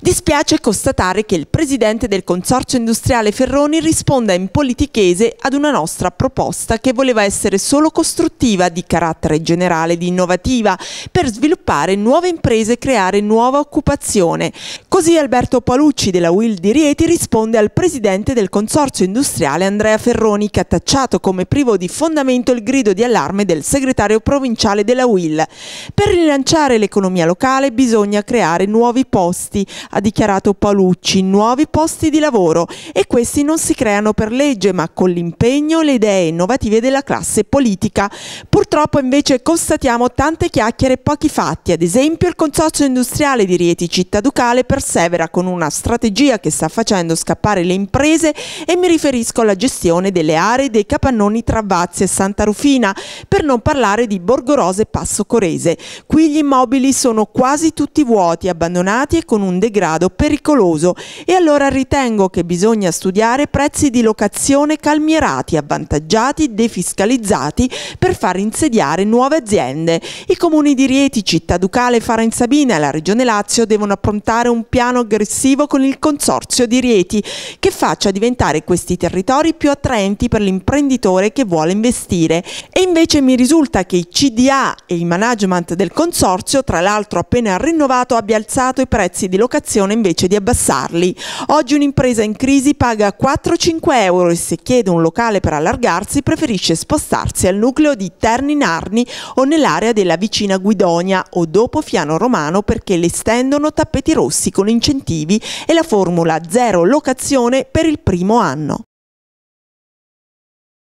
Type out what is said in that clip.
Dispiace constatare che il presidente del Consorzio Industriale Ferroni risponda in politichese ad una nostra proposta che voleva essere solo costruttiva, di carattere generale ed innovativa, per sviluppare nuove imprese e creare nuova occupazione. Così Alberto Palucci della Will di Rieti risponde al presidente del Consorzio Industriale Andrea Ferroni che ha tacciato come privo di fondamento il grido di allarme del segretario provinciale della Will. Per rilanciare l'economia locale bisogna creare nuovi posti, ha dichiarato Paolucci, nuovi posti di lavoro e questi non si creano per legge ma con l'impegno e le idee innovative della classe politica. Purtroppo invece constatiamo tante chiacchiere e pochi fatti, ad esempio il consorzio industriale di Rieti Città Ducale persevera con una strategia che sta facendo scappare le imprese e mi riferisco alla gestione delle aree dei capannoni tra Vazia e Santa Rufina, per non parlare di Borgorose e Passo Corese. Qui gli immobili sono quasi tutti vuoti, abbandonati e con un degrado grado pericoloso e allora ritengo che bisogna studiare prezzi di locazione calmierati, avvantaggiati, defiscalizzati per far insediare nuove aziende. I comuni di Rieti, Città Ducale, Fara Sabina e la Regione Lazio devono approntare un piano aggressivo con il Consorzio di Rieti che faccia diventare questi territori più attraenti per l'imprenditore che vuole investire. E invece mi risulta che i CDA e il management del Consorzio, tra l'altro appena rinnovato, abbia alzato i prezzi di locazione tentazione invece di abbassarli. Oggi un'impresa in crisi paga 4-5 euro e se chiede un locale per allargarsi preferisce spostarsi al nucleo di Terni Narni o nell'area della vicina Guidonia o dopo Fiano Romano perché le stendono tappeti rossi con incentivi e la formula zero locazione per il primo anno.